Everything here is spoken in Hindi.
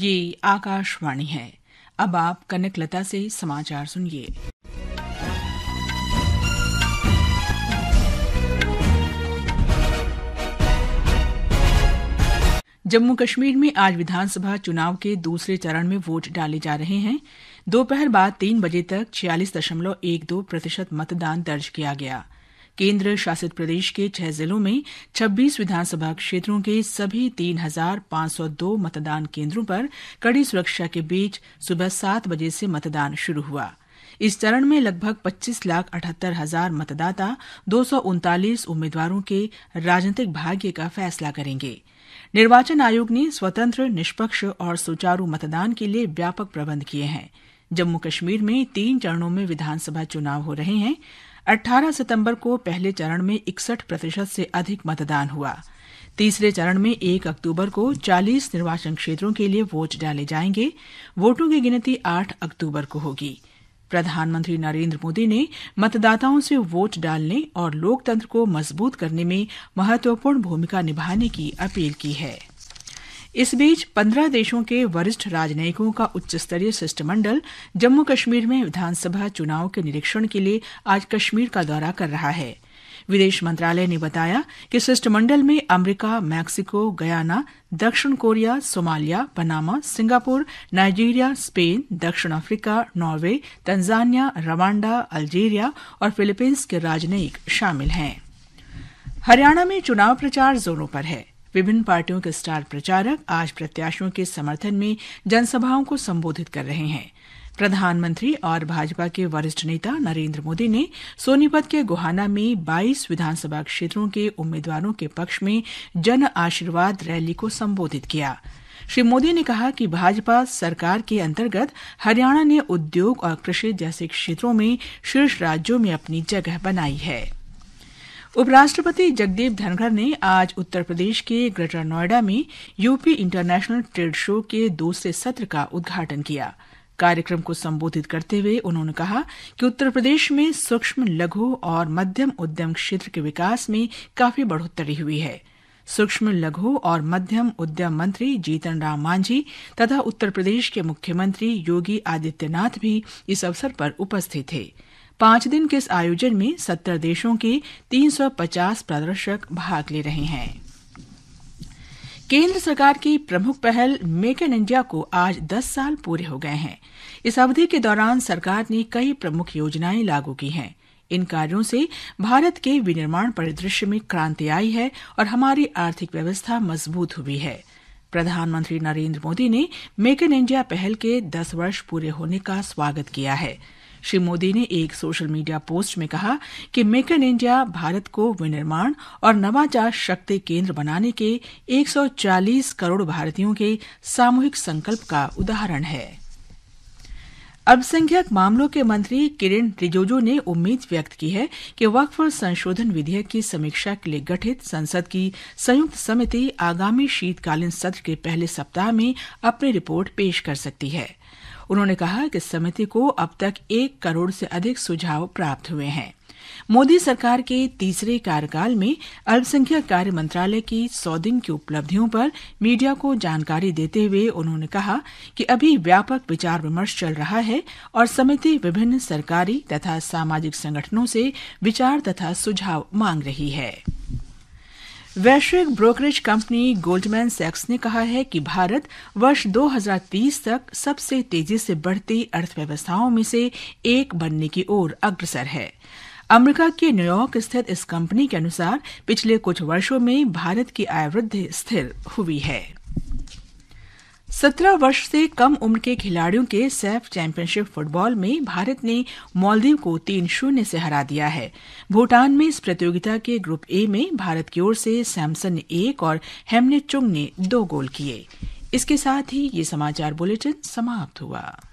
ये आकाशवाणी है अब आप कनकलता से समाचार सुनिए जम्मू कश्मीर में आज विधानसभा चुनाव के दूसरे चरण में वोट डाले जा रहे हैं दोपहर बाद तीन बजे तक छियालीस दशमलव एक दो प्रतिशत मतदान दर्ज किया गया है केंद्र शासित प्रदेश के छह जिलों में 26 विधानसभा क्षेत्रों के सभी तीन हजार पांच सौ दो मतदान केंद्रों पर कड़ी सुरक्षा के बीच सुबह सात बजे से मतदान शुरू हुआ इस चरण में लगभग पच्चीस लाख अठहत्तर हजार मतदाता दो उम्मीदवारों के राजनीतिक भाग्य का फैसला करेंगे निर्वाचन आयोग ने स्वतंत्र निष्पक्ष और सुचारू मतदान के लिए व्यापक प्रबंध किए हैं जम्मू कश्मीर में तीन चरणों में विधानसभा चुनाव हो रहे हैं 18 सितंबर को पहले चरण में इकसठ प्रतिशत से अधिक मतदान हुआ तीसरे चरण में एक अक्टूबर को 40 निर्वाचन क्षेत्रों के लिए वोट डाले जाएंगे वोटों की गिनती 8 अक्टूबर को होगी प्रधानमंत्री नरेंद्र मोदी ने मतदाताओं से वोट डालने और लोकतंत्र को मजबूत करने में महत्वपूर्ण भूमिका निभाने की अपील की है इस बीच पंद्रह देशों के वरिष्ठ राजनयिकों का उच्च स्तरीय शिष्टमंडल जम्मू कश्मीर में विधानसभा चुनाव के निरीक्षण के लिए आज कश्मीर का दौरा कर रहा है विदेश मंत्रालय ने बताया कि शिष्टमंडल में अमरीका मैक्सिको गयाना दक्षिण Korea Somalia Panama Singapore Nigeria Spain दक्षिण Africa Norway Tanzania Rwanda Algeria और फिलीपींस के राजनयिक शामिल हैं हरियाणा में चुनाव प्रचार जोरों पर है विभिन्न पार्टियों के स्टार प्रचारक आज प्रत्याशियों के समर्थन में जनसभाओं को संबोधित कर रहे हैं प्रधानमंत्री और भाजपा के वरिष्ठ नेता नरेंद्र मोदी ने सोनीपत के गोहाना में 22 विधानसभा क्षेत्रों के उम्मीदवारों के पक्ष में जन आशीर्वाद रैली को संबोधित किया श्री मोदी ने कहा कि भाजपा सरकार के अंतर्गत हरियाणा ने उद्योग और कृषि जैसे क्षेत्रों में शीर्ष राज्यों में अपनी जगह बनाई है उपराष्ट्रपति जगदीप धनखड़ ने आज उत्तर प्रदेश के ग्रेटर नोएडा में यूपी इंटरनेशनल ट्रेड शो के दूसरे सत्र का उद्घाटन किया कार्यक्रम को संबोधित करते हुए उन्होंने कहा कि उत्तर प्रदेश में सूक्ष्म लघु और मध्यम उद्यम क्षेत्र के विकास में काफी बढ़ोतरी हुई है सूक्ष्म लघु और मध्यम उद्यम मंत्री जीतन राम मांझी तथा उत्तर प्रदेश के मुख्यमंत्री योगी आदित्यनाथ भी इस अवसर पर उपस्थित थे पांच दिन के इस आयोजन में सत्तर देशों के 350 प्रदर्शक भाग ले रहे हैं केंद्र सरकार की प्रमुख पहल मेक इन इंडिया को आज 10 साल पूरे हो गए हैं इस अवधि के दौरान सरकार ने कई प्रमुख योजनाएं लागू की हैं इन कार्यों से भारत के विनिर्माण परिदृश्य में क्रांति आई है और हमारी आर्थिक व्यवस्था मजबूत हुई है प्रधानमंत्री नरेंद्र मोदी ने मेक इन इंडिया पहल के 10 वर्ष पूरे होने का स्वागत किया है श्री मोदी ने एक सोशल मीडिया पोस्ट में कहा कि मेक इन इंडिया भारत को विनिर्माण और नवाचार शक्ति केंद्र बनाने के 140 करोड़ भारतीयों के सामूहिक संकल्प का उदाहरण है अल्पसंख्यक मामलों के मंत्री किरेन रिजिजू ने उम्मीद व्यक्त की है कि वक्फ संशोधन विधेयक की समीक्षा के लिए गठित संसद की संयुक्त समिति आगामी शीतकालीन सत्र के पहले सप्ताह में अपनी रिपोर्ट पेश कर सकती है उन्होंने कहा कि समिति को अब तक एक करोड़ से अधिक सुझाव प्राप्त हुए हैं मोदी सरकार के तीसरे कार्यकाल में अल्पसंख्यक कार्य मंत्रालय की सौ दिन की उपलब्धियों पर मीडिया को जानकारी देते हुए उन्होंने कहा कि अभी व्यापक विचार विमर्श चल रहा है और समिति विभिन्न सरकारी तथा सामाजिक संगठनों से विचार तथा सुझाव मांग रही है वैश्विक ब्रोकरेज कंपनी गोल्डमैन सैक्स ने कहा है कि भारत वर्ष 2030 तक सबसे तेजी से बढ़ती अर्थव्यवस्थाओं में से एक बनने की ओर अग्रसर है अमेरिका के न्यूयॉर्क स्थित इस कंपनी के अनुसार पिछले कुछ वर्षों में भारत की आय वृद्धि स्थिर हुई है सत्रह वर्ष से कम उम्र के खिलाड़ियों के सैफ चैंपियनशिप फुटबॉल में भारत ने मालदीव को तीन शून्य से हरा दिया है भूटान में इस प्रतियोगिता के ग्रुप ए में भारत की ओर से सैमसन ने एक और हेमने चुंग ने दो गोल किए इसके साथ ही ये समाचार बुलेटिन समाप्त हुआ